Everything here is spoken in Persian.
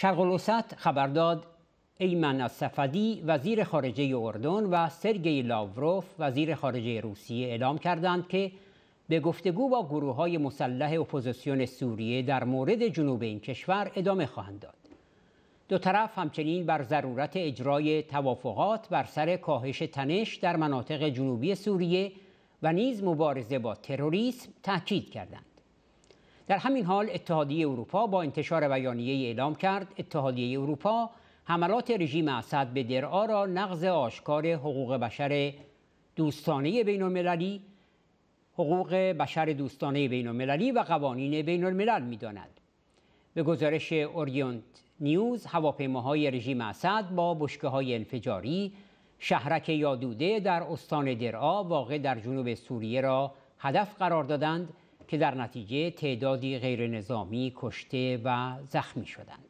شرق الوسط خبر داد ایمن السفدی وزیر خارجه اردن و سرگی لاوروف وزیر خارجه روسیه اعلام کردند که به گفتگو با گروه های مسلح اپوزیسیون سوریه در مورد جنوب این کشور ادامه خواهند داد. دو طرف همچنین بر ضرورت اجرای توافقات بر سر کاهش تنش در مناطق جنوبی سوریه و نیز مبارزه با تروریسم تاکید کردند. در همین حال اتحادیه اروپا با انتشار بیانیه اعلام کرد اتحادیه اروپا حملات رژیم اسد به درعا را نقض آشکار حقوق بشر دوستانه بین المللی حقوق بشر دوستانه بین المللی و قوانین بین الملل می داند. به گزارش اوریونت نیوز هواپیماهای رژیم اسد با بشکه های انفجاری شهرک یادوده در استان درعا واقع در جنوب سوریه را هدف قرار دادند که در نتیجه تعدادی غیرنظامی کشته و زخمی شدند.